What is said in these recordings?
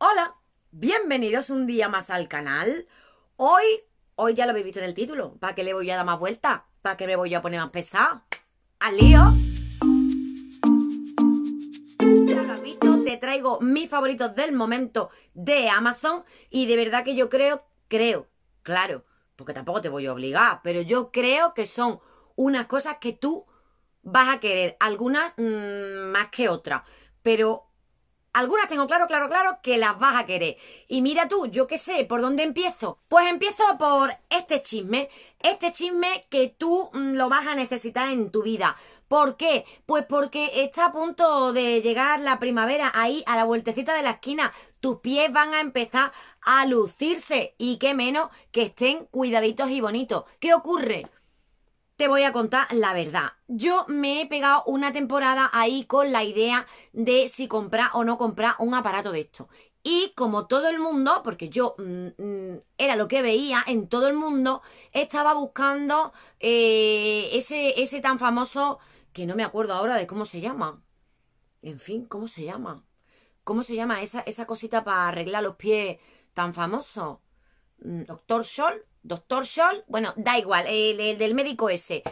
Hola, bienvenidos un día más al canal. Hoy, hoy ya lo habéis visto en el título. ¿Para qué le voy a dar más vuelta? ¿Para qué me voy a poner más pesado? ¡Al lío! Ya visto, te traigo mis favoritos del momento de Amazon y de verdad que yo creo, creo, claro, porque tampoco te voy a obligar, pero yo creo que son unas cosas que tú vas a querer, algunas mm, más que otras, pero algunas tengo claro, claro, claro que las vas a querer. Y mira tú, yo qué sé, ¿por dónde empiezo? Pues empiezo por este chisme. Este chisme que tú mm, lo vas a necesitar en tu vida. ¿Por qué? Pues porque está a punto de llegar la primavera ahí a la vueltecita de la esquina. Tus pies van a empezar a lucirse y qué menos que estén cuidaditos y bonitos. ¿Qué ocurre? te voy a contar la verdad. Yo me he pegado una temporada ahí con la idea de si comprar o no comprar un aparato de esto. Y como todo el mundo, porque yo mm, mm, era lo que veía en todo el mundo, estaba buscando eh, ese, ese tan famoso, que no me acuerdo ahora de cómo se llama. En fin, ¿cómo se llama? ¿Cómo se llama esa, esa cosita para arreglar los pies tan famoso? Mm, ¿Doctor Scholl? doctor Scholl, bueno, da igual, el, del médico ese.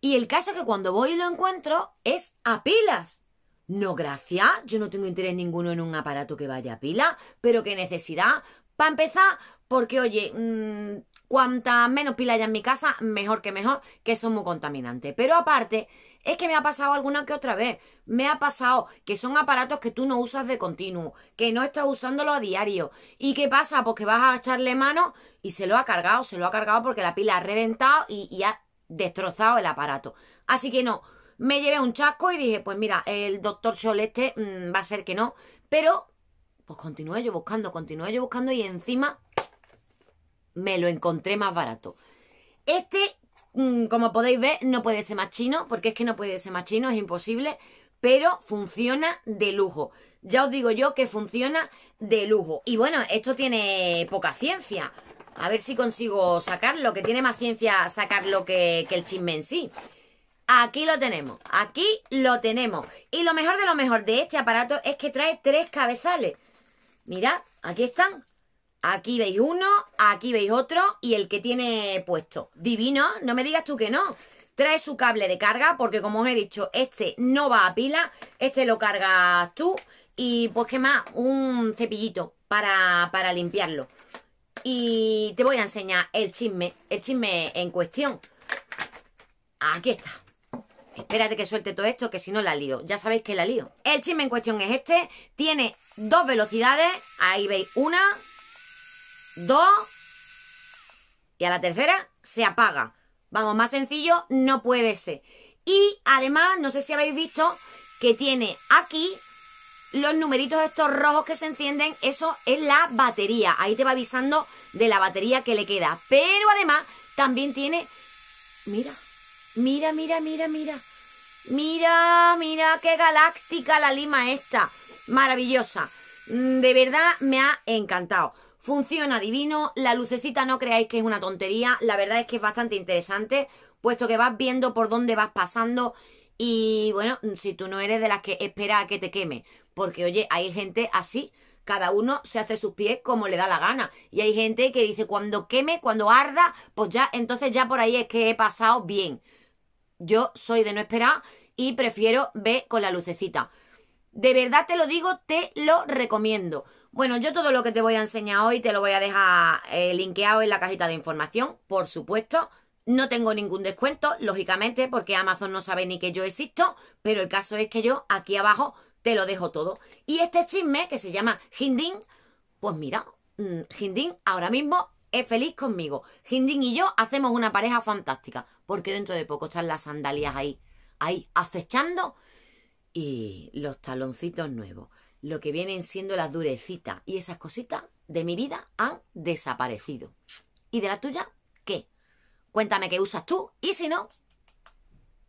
Y el caso es que cuando voy y lo encuentro es a pilas. No, gracias, yo no tengo interés ninguno en un aparato que vaya a pila, pero qué necesidad. Para empezar, porque oye, cuantas mm, cuanta menos pila haya en mi casa, mejor que mejor, que son muy contaminantes. Pero aparte, es que me ha pasado alguna que otra vez. Me ha pasado que son aparatos que tú no usas de continuo, que no estás usándolo a diario. ¿Y qué pasa? Pues que vas a echarle mano y se lo ha cargado, se lo ha cargado porque la pila ha reventado y, ha destrozado el aparato. Así que no, me llevé un chasco y dije, pues mira, el doctor Choleste mm, va a ser que no. Pero, pues continué yo buscando, continué yo buscando y encima me lo encontré más barato. Este Mm, como podéis ver, no puede ser más chino, porque es que no puede ser más chino, es imposible, pero funciona de lujo. Ya os digo yo que funciona de lujo. Y bueno, esto tiene poca ciencia. A ver si consigo sacarlo, que tiene más ciencia sacarlo que, que el chisme en sí. Aquí lo tenemos, aquí lo tenemos. Y lo mejor de lo mejor de este aparato es que trae tres cabezales. Mirad, aquí están. Aquí veis uno, aquí veis otro y el que tiene puesto. Divino, no me digas tú que no. Trae su cable de carga porque como os he dicho, este no va a pila, este lo cargas tú y pues qué más, un cepillito para, para limpiarlo. Y te voy a enseñar el chisme, el chisme en cuestión. Aquí está. Espérate que suelte todo esto, que si no la lío. Ya sabéis que la lío. El chisme en cuestión es este. Tiene dos velocidades. Ahí veis una, dos y a la tercera se apaga. Vamos, más sencillo no puede ser. Y además, no sé si habéis visto que tiene aquí los numeritos estos rojos que se encienden, eso es la batería. Ahí te va avisando de la batería que le queda. Pero además también tiene... Mira, mira, mira, mira, mira. Mira, mira, qué galáctica la lima esta. Maravillosa. Mm, de verdad me ha encantado. Funciona divino, la lucecita no creáis que es una tontería, la verdad es que es bastante interesante, puesto que vas viendo por dónde vas pasando y bueno, si tú no eres de las que espera a que te queme, porque oye, hay gente así, cada uno se hace sus pies como le da la gana. Y hay gente que dice, cuando queme, cuando arda, pues ya, entonces ya por ahí es que he pasado bien. Yo soy de no esperar y prefiero ver con la lucecita. De verdad te lo digo, te lo recomiendo. Bueno, yo todo lo que te voy a enseñar hoy te lo voy a dejar eh, linkeado en la cajita de información, por supuesto. No tengo ningún descuento, lógicamente, porque Amazon no sabe ni que yo existo, pero el caso es que yo aquí abajo te lo dejo todo. Y este chisme que se llama Hindín, pues mira, Hindín mm, ahora mismo es feliz conmigo. Hindín y yo hacemos una pareja fantástica, porque dentro de poco están las sandalias ahí, ahí, acechando y los taloncitos nuevos lo que vienen siendo las durecitas y esas cositas de mi vida han desaparecido. ¿Y de la tuya? ¿Qué? Cuéntame qué usas tú y si no,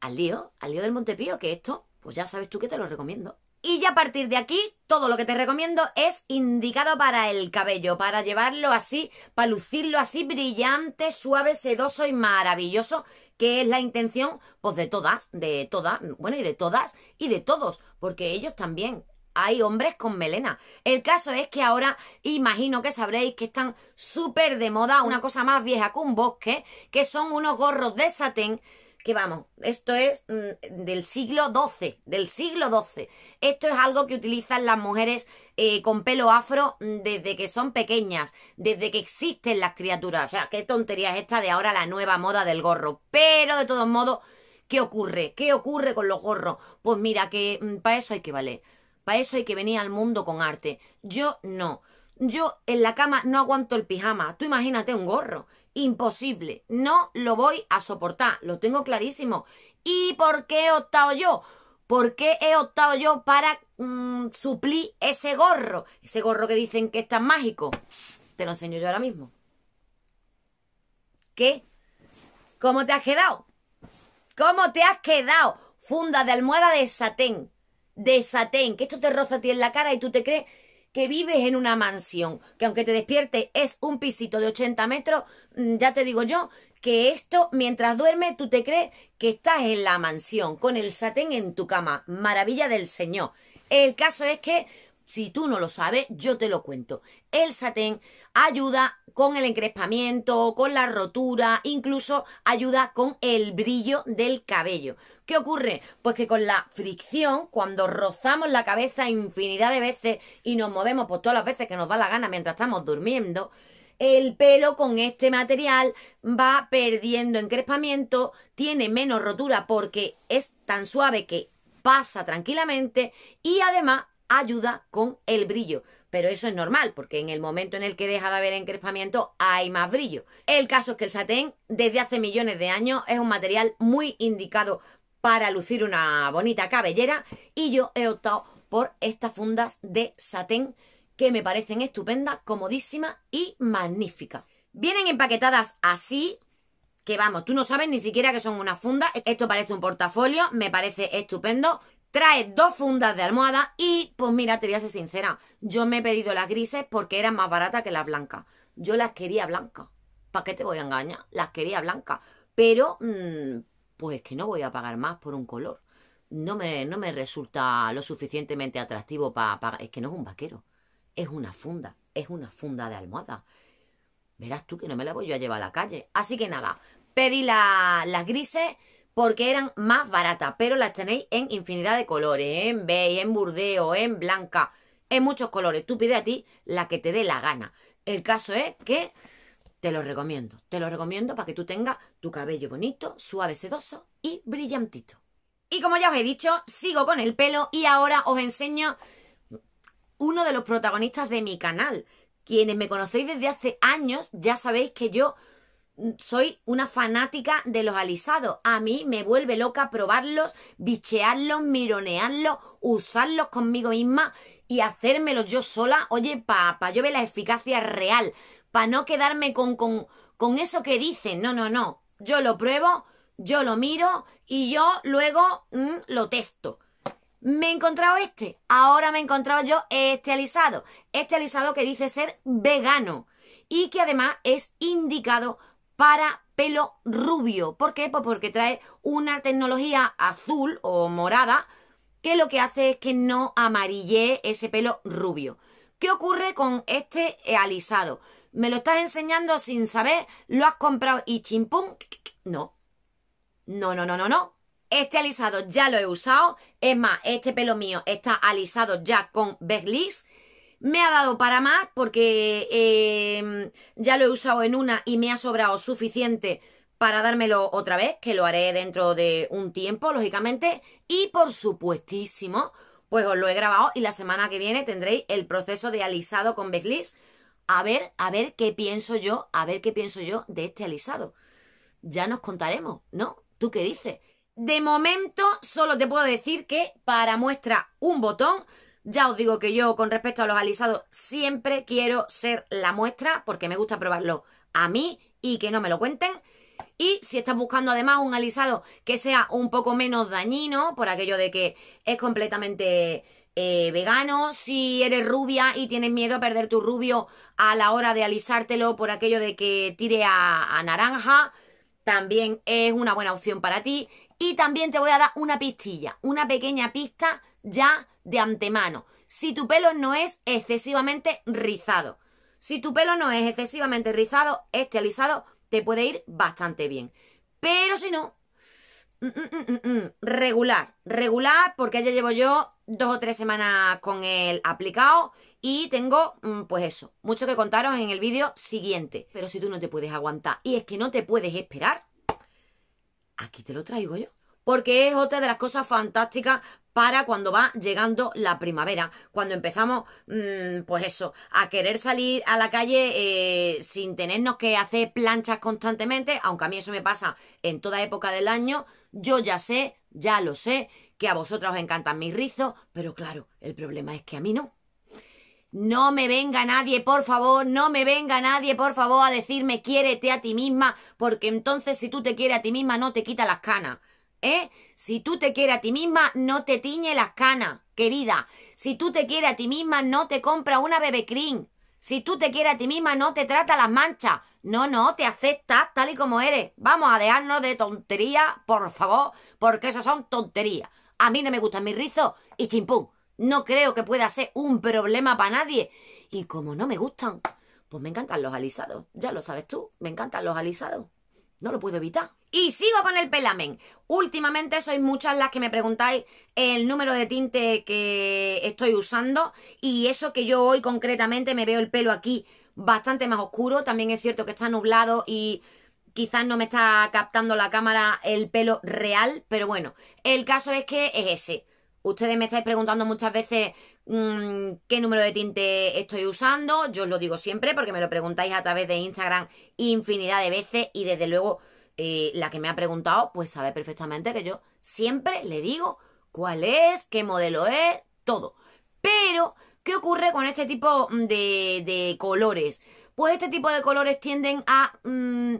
al lío, al lío del Montepío, que esto, pues ya sabes tú que te lo recomiendo. Y ya a partir de aquí, todo lo que te recomiendo es indicado para el cabello, para llevarlo así, para lucirlo así brillante, suave, sedoso y maravilloso, que es la intención, pues de todas, de todas, bueno, y de todas y de todos, porque ellos también, hay hombres con melena. El caso es que ahora imagino que sabréis que están súper de moda, una cosa más vieja que un bosque, que son unos gorros de satén que vamos, esto es mm, del siglo XII, del siglo XII. Esto es algo que utilizan las mujeres eh, con pelo afro mm, desde que son pequeñas, desde que existen las criaturas. O sea, qué tontería es esta de ahora la nueva moda del gorro. Pero de todos modos, ¿qué ocurre? ¿Qué ocurre con los gorros? Pues mira, que mm, para eso hay que valer eso hay que venir al mundo con arte. Yo no. Yo en la cama no aguanto el pijama. Tú imagínate un gorro. Imposible. No lo voy a soportar. Lo tengo clarísimo. ¿Y por qué he optado yo? ¿Por qué he optado yo para mm, suplir ese gorro? Ese gorro que dicen que es tan mágico. Te lo enseño yo ahora mismo. ¿Qué? ¿Cómo te has quedado? ¿Cómo te has quedado? Funda de almohada de satén de satén, que esto te roza a ti en la cara y tú te crees que vives en una mansión, que aunque te despiertes es un pisito de 80 metros, mm, ya te digo yo que esto, mientras duermes, tú te crees que estás en la mansión, con el satén en tu cama. Maravilla del Señor. El caso es que si tú no lo sabes, yo te lo cuento. El satén ayuda con el encrespamiento, con la rotura, incluso ayuda con el brillo del cabello. ¿Qué ocurre? Pues que con la fricción, cuando rozamos la cabeza infinidad de veces y nos movemos por todas las veces que nos da la gana mientras estamos durmiendo, el pelo con este material va perdiendo encrespamiento, tiene menos rotura porque es tan suave que pasa tranquilamente y además ayuda con el brillo. Pero eso es normal, porque en el momento en el que deja de haber encrespamiento hay más brillo. El caso es que el satén, desde hace millones de años, es un material muy indicado para lucir una bonita cabellera y yo he optado por estas fundas de satén que me parecen estupendas, comodísimas y magníficas. Vienen empaquetadas así, que vamos, tú no sabes ni siquiera que son una funda. Esto parece un portafolio, me parece estupendo. Trae dos fundas de almohada y, pues mira, te voy a ser sincera, yo me he pedido las grises porque eran más baratas que las blancas. Yo las quería blancas. ¿Para qué te voy a engañar? Las quería blancas. Pero, mm, pues es que no voy a pagar más por un color. No me, no me resulta lo suficientemente atractivo para... pagar es que no es un vaquero. Es una funda. Es una funda de almohada. Verás tú que no me la voy yo a llevar a la calle. Así que nada, pedí las grises porque eran más baratas, pero las tenéis en infinidad de colores, en beige, en burdeo, en blanca, en muchos colores. Tú pide a ti la que te dé la gana. El caso es que te lo recomiendo, te lo recomiendo para que tú tengas tu cabello bonito, suave, sedoso y brillantito. Y como ya os he dicho, sigo con el pelo y ahora os enseño uno de los protagonistas de mi canal. Quienes me conocéis desde hace años ya sabéis que yo soy una fanática de los alisados. A mí me vuelve loca probarlos, bichearlos, mironearlos, usarlos conmigo misma y hacérmelos yo sola. Oye, para pa, yo ver la eficacia real, para no quedarme con, con, eso que dicen. No, no, no. Yo lo pruebo, yo lo miro y yo luego mm, lo testo. Me he encontrado este. Ahora me he encontrado yo este alisado. Este alisado que dice ser vegano y que además es indicado para pelo rubio. ¿Por qué? Pues porque trae una tecnología azul o morada que lo que hace es que no amarille ese pelo rubio. ¿Qué ocurre con este alisado? Me lo estás enseñando sin saber, lo has comprado y chimpum, no. No, no, no, no, no. Este alisado ya lo he usado. Es más, este pelo mío está alisado ya con Berlis me ha dado para más porque em, ya lo he usado en una y me ha sobrado suficiente para dármelo otra vez, que lo haré dentro de un tiempo, lógicamente. Y por supuestísimo, pues os lo he grabado y la semana que viene tendréis el proceso de alisado con Beglis. A ver, a ver qué pienso yo, a ver qué pienso yo de este alisado. Ya nos contaremos, ¿no? ¿Tú qué dices? De momento solo te puedo decir que para muestra un botón ya os digo que yo con respecto a los alisados siempre quiero ser la muestra porque me gusta probarlo a mí y que no me lo cuenten. Y si estás buscando además un alisado que sea un poco menos dañino, por aquello de que es completamente eh, vegano, si eres rubia y tienes miedo a perder tu rubio a la hora de alisártelo, por aquello de que tire a, a naranja, también es una buena opción para ti. Y también te voy a dar una pistilla, una pequeña pista ya de antemano. Si tu pelo no es excesivamente rizado. Si tu pelo no es excesivamente rizado, este alisado te puede ir bastante bien. Pero si no, mm, mm, mm, regular, regular, porque ya llevo yo dos o tres semanas con el aplicado y tengo, pues eso, mucho que contaros en el vídeo siguiente. Pero si tú no te puedes aguantar y es que no te puedes esperar, aquí te lo traigo yo. Porque es otra de las cosas fantásticas para cuando va llegando la primavera, cuando empezamos, mm, pues eso, a querer salir a la calle eh, sin tenernos que hacer planchas constantemente, aunque a mí eso me pasa en toda época del año, yo ya sé, ya lo sé, que a vosotras os encantan mis rizos, pero claro, el problema es que a mí no. No me venga nadie, por favor, no me venga nadie, por favor, a decirme quiérete a ti misma, porque entonces si tú te quieres a ti misma no te quita las canas. ¿Eh? Si tú te quieres a ti misma, no te tiñe las canas, querida. Si tú te quieres a ti misma, no te compras una bebé cream. Si tú te quieres a ti misma, no te trata las manchas. No, no, te aceptas tal y como eres. Vamos a dejarnos de tonterías, por favor, porque esas son tonterías. A mí no me gustan mis rizos y chimpú. No creo que pueda ser un problema para nadie. Y como no me gustan, pues me encantan los alisados. Ya lo sabes tú, me encantan los alisados. No lo puedo evitar. Y sigo con el pelamen. Últimamente sois muchas las que me preguntáis el número de tinte que estoy usando y eso que yo hoy concretamente me veo el pelo aquí bastante más oscuro. También es cierto que está nublado y quizás no me está captando la cámara el pelo real, pero bueno, el caso es que es ese. Ustedes me estáis preguntando muchas veces Mm, qué número de tinte estoy usando. Yo os lo digo siempre porque me lo preguntáis a través de Instagram infinidad de veces y desde luego eh, la que me ha preguntado pues sabe perfectamente que yo siempre le digo cuál es, qué modelo es, todo. Pero, ¿qué ocurre con este tipo mm, de, colores? Pues este tipo de colores tienden a mm,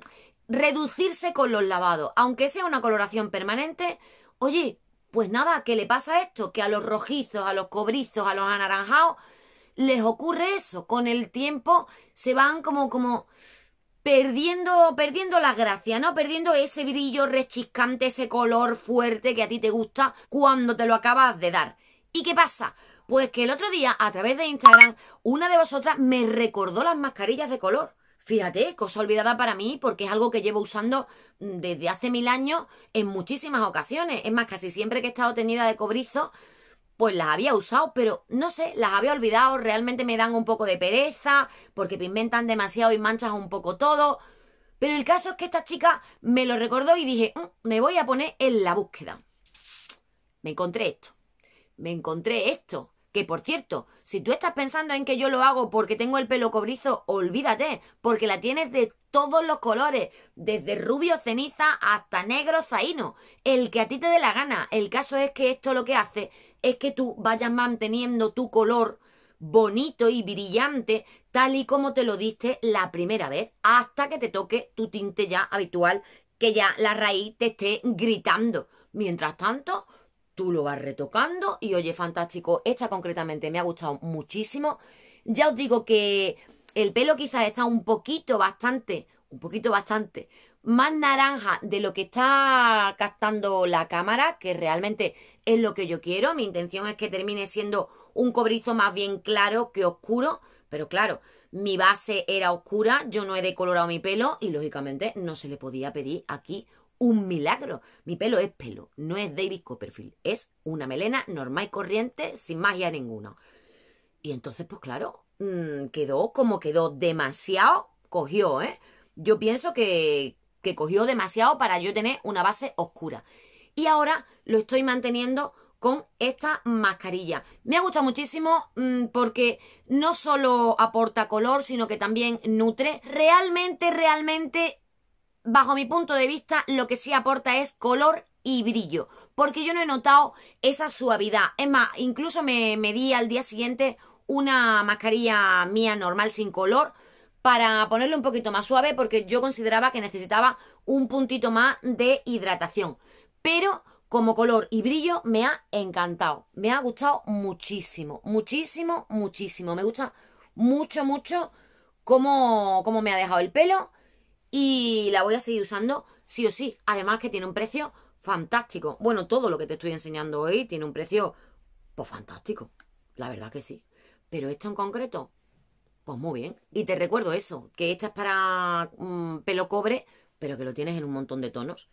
reducirse con los lavados. Aunque sea una coloración permanente, oye, pues nada, ¿qué le pasa esto? Que a los rojizos, a los cobrizos, a los anaranjados, les ocurre eso. Con el tiempo se van como, como perdiendo, perdiendo la gracia, ¿no? Perdiendo ese brillo rechiscante, ese color fuerte que a ti te gusta cuando te lo acabas de dar. ¿Y qué pasa? Pues que el otro día, a través de Instagram, una de vosotras me recordó las mascarillas de color. Fíjate, cosa olvidada para mí porque es algo que llevo usando mm, desde hace mil años en muchísimas ocasiones. Es más, casi siempre que he estado tenida de cobrizo, pues las había usado, pero no sé, las había olvidado, realmente me dan un poco de pereza porque pimentan demasiado y manchan un poco todo. Pero el caso es que esta chica me lo recordó y dije, mm, me voy a poner en la búsqueda. Me encontré esto. Me encontré esto. Que por cierto, si tú estás pensando en que yo lo hago porque tengo el pelo cobrizo, olvídate, porque la tienes de todos los colores, desde rubio ceniza hasta negro zaino, el que a ti te dé la gana. El caso es que esto lo que hace es que tú vayas manteniendo tu color bonito y brillante, tal y como te lo diste la primera vez, hasta que te toque tu tinte ya habitual, que ya la raíz te esté gritando. Mientras tanto, tú lo vas retocando y oye, fantástico, esta concretamente me ha gustado muchísimo. Ya os digo que el pelo quizás está un poquito, bastante, un poquito, bastante más naranja de lo que está captando la cámara, que realmente es lo que yo quiero. Mi intención es que termine siendo un cobrizo más bien claro que oscuro, pero claro, mi base era oscura, yo no he decolorado mi pelo y lógicamente no se le podía pedir aquí un milagro. Mi pelo es pelo, no es David Copperfield, es una melena normal y corriente, sin magia ninguna. Y entonces, pues claro, mm, quedó como quedó, demasiado cogió, ¿eh? Yo pienso que, que cogió demasiado para yo tener una base oscura. Y ahora lo estoy manteniendo con esta mascarilla. Me ha gustado muchísimo mm, porque no solo aporta color, sino que también nutre. Realmente, realmente bajo mi punto de vista, lo que sí aporta es color y brillo, porque yo no he notado esa suavidad. Es más, incluso me, me di al día siguiente una mascarilla mía normal sin color para ponerle un poquito más suave porque yo consideraba que necesitaba un puntito más de hidratación. Pero como color y brillo me ha encantado, me ha gustado muchísimo, muchísimo, muchísimo. Me gusta mucho, mucho cómo, cómo me ha dejado el pelo y la voy a seguir usando sí o sí. Además que tiene un precio fantástico. Bueno, todo lo que te estoy enseñando hoy tiene un precio, pues fantástico. La verdad que sí. Pero esto en concreto, pues muy bien. Y te recuerdo eso, que esta es para mm, pelo cobre, pero que lo tienes en un montón de tonos.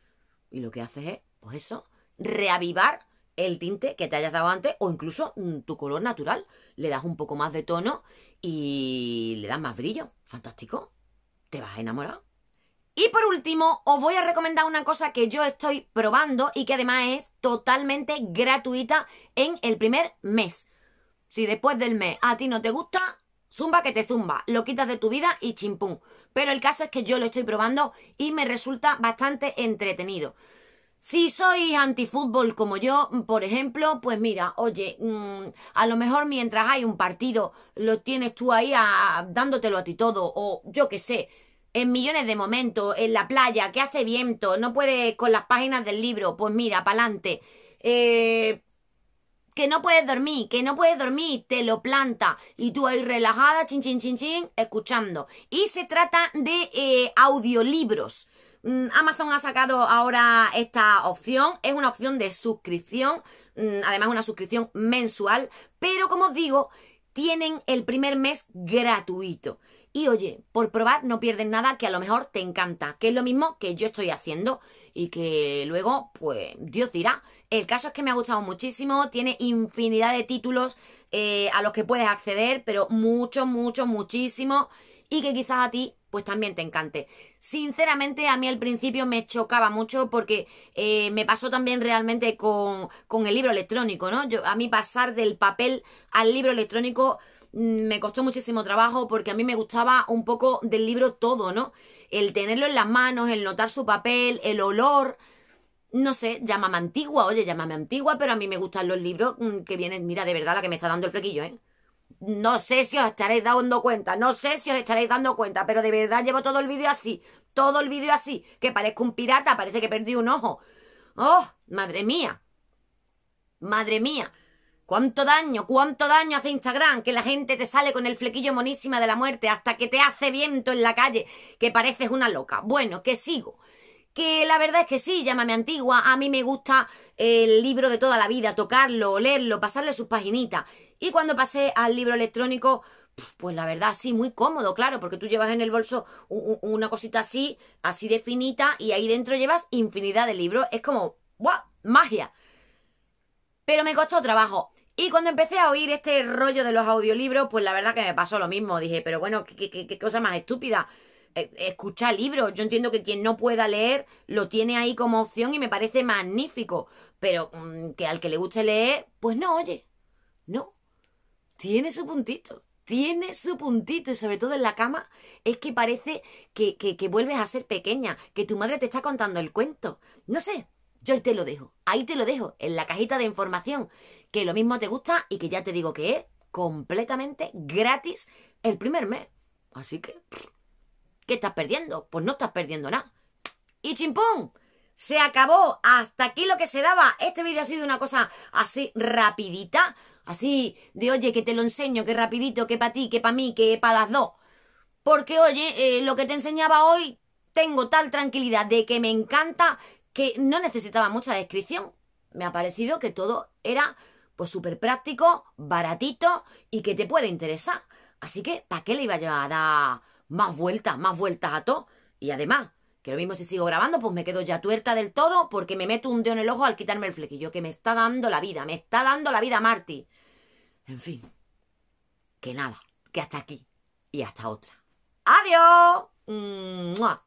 Y lo que haces es, pues eso, reavivar el tinte que te hayas dado antes o incluso mm, tu color natural. Le das un poco más de tono y le das más brillo. Fantástico. Te vas a enamorar. Y por último, os voy a recomendar una cosa que yo estoy probando y que además es totalmente gratuita en el primer mes. Si después del mes a ti no te gusta, zumba que te zumba, lo quitas de tu vida y chimpú. Pero el caso es que yo lo estoy probando y me resulta bastante entretenido. Si sois antifútbol como yo, por ejemplo, pues mira, oye, mm, a lo mejor mientras hay un partido, lo tienes tú ahí dándotelo a ti todo, o yo qué sé, en millones de momentos, en la playa, que hace viento, no puede con las páginas del libro, pues mira, pa'lante. Eh, que no puedes dormir, que no puedes dormir, te lo planta. Y tú ahí relajada, chin, chin, chin, escuchando. Y se trata de eh, audiolibros. Mm, Amazon ha sacado ahora esta opción, es una opción de suscripción, mm, además una suscripción mensual, pero como os digo, tienen el primer mes gratuito. Y oye, por probar no pierden nada que a lo mejor te encanta, que es lo mismo que yo estoy haciendo y que luego, pues, Dios dirá. El caso es que me ha gustado muchísimo, tiene infinidad de títulos eh, a los que puedes acceder, pero mucho, mucho, muchísimo y que quizás a ti pues también te encante. Sinceramente, a mí al principio me chocaba mucho porque eh, me pasó también realmente con, el libro electrónico, ¿no? Yo, a mí pasar del papel al libro electrónico mm, me costó muchísimo trabajo porque a mí me gustaba un poco del libro todo, ¿no? El tenerlo en las manos, el notar su papel, el olor, no sé, llámame antigua, oye, llámame antigua, pero a mí me gustan los libros mm, que vienen, mira, de verdad la que me está dando el flequillo, ¿eh? No sé si os estaréis dando cuenta, no sé si os estaréis dando cuenta, pero de verdad llevo todo el vídeo así, todo el vídeo así, que parezco un pirata, parece que perdí un ojo. ¡Oh, madre mía! ¡Madre mía! ¿Cuánto daño, cuánto daño hace Instagram? Que la gente te sale con el flequillo monísima de la muerte hasta que te hace viento en la calle, que pareces una loca. Bueno, que sigo. Que la verdad es que sí, llámame antigua. A mí me gusta el libro de toda la vida, tocarlo, leerlo, pasarle sus paginitas. Y cuando pasé al libro electrónico, pues la verdad, sí, muy cómodo, claro, porque tú llevas en el bolso una cosita así, así definita y ahí dentro llevas infinidad de libros. Es como, ¡guau! ¡Magia! Pero me costó trabajo. Y cuando empecé a oír este rollo de los audiolibros, pues la verdad que me pasó lo mismo. Dije, pero bueno, qué, qué cosa más estúpida eh, escuchar libros. Yo entiendo que quien no pueda leer lo tiene ahí como opción y me parece magnífico. Pero mm, que al que le guste leer, pues no, oye, no tiene su puntito. Tiene su puntito y sobre todo en la cama es que parece que, que, vuelves a ser pequeña, que tu madre te está contando el cuento. No sé, yo te lo dejo, ahí te lo dejo, en la cajita de información, que lo mismo te gusta y que ya te digo que es completamente gratis el primer mes. Así que, ¿qué estás perdiendo? Pues no estás perdiendo nada. Y chimpum, se acabó. Hasta aquí lo que se daba. Este vídeo ha sido una cosa así rapidita. Así, de oye, que te lo enseño, que rapidito, que para ti, que para mí, que para las dos. Porque, oye, eh, lo que te enseñaba hoy, tengo tal tranquilidad de que me encanta que no necesitaba mucha descripción. Me ha parecido que todo era, pues, súper práctico, baratito y que te puede interesar. Así que, ¿para qué le iba a dar más vueltas, más vueltas a todo? Y además, que lo mismo si sigo grabando, pues me quedo ya tuerta del todo porque me meto un dedo en el ojo al quitarme el flequillo, que me está dando la vida, me está dando la vida Marty. En fin, que nada, que hasta aquí y hasta otra. ¡Adiós! Mm,